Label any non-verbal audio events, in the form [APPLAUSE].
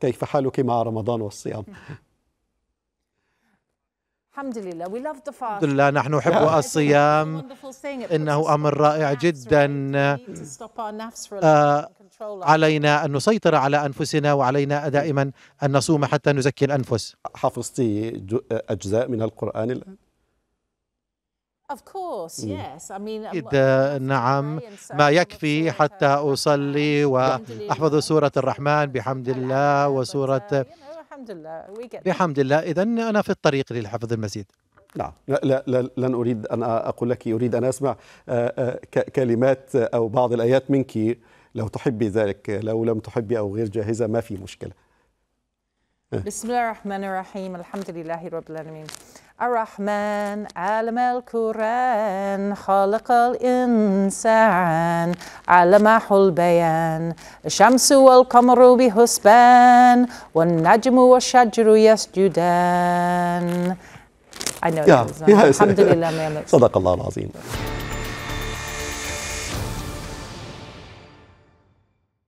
كيف حالك مع رمضان والصيام [LAUGHS] الحمد لله الحمد لله نحن نحب الصيام إنه أمر رائع جدا آه، علينا أن نسيطر على أنفسنا وعلينا دائما أن نصوم حتى نزكي الأنفس حفظتي أجزاء من القرآن الآن Mm. إذا نعم ما يكفي حتى أصلي وأحفظ سورة الرحمن بحمد الله uh, وسورة بحمد الله إذا أنا في الطريق للحفظ المزيد نعم لا, لا لن أريد أن أقول لك أريد أن أسمع آه، آه، كلمات أو بعض الآيات منك لو تحبي ذلك لو لم تحبي أو غير جاهزة ما في مشكلة آه. بسم الله الرحمن الرحيم الحمد لله رب العالمين الرحمن علم القرآن خلق الإنسان علمه البيان الشمس والقمر بحسبان والنجم والشجر يسجدان I know yeah, it was, yeah, Alhamdulillah, Mehmet. صدق الله العظيم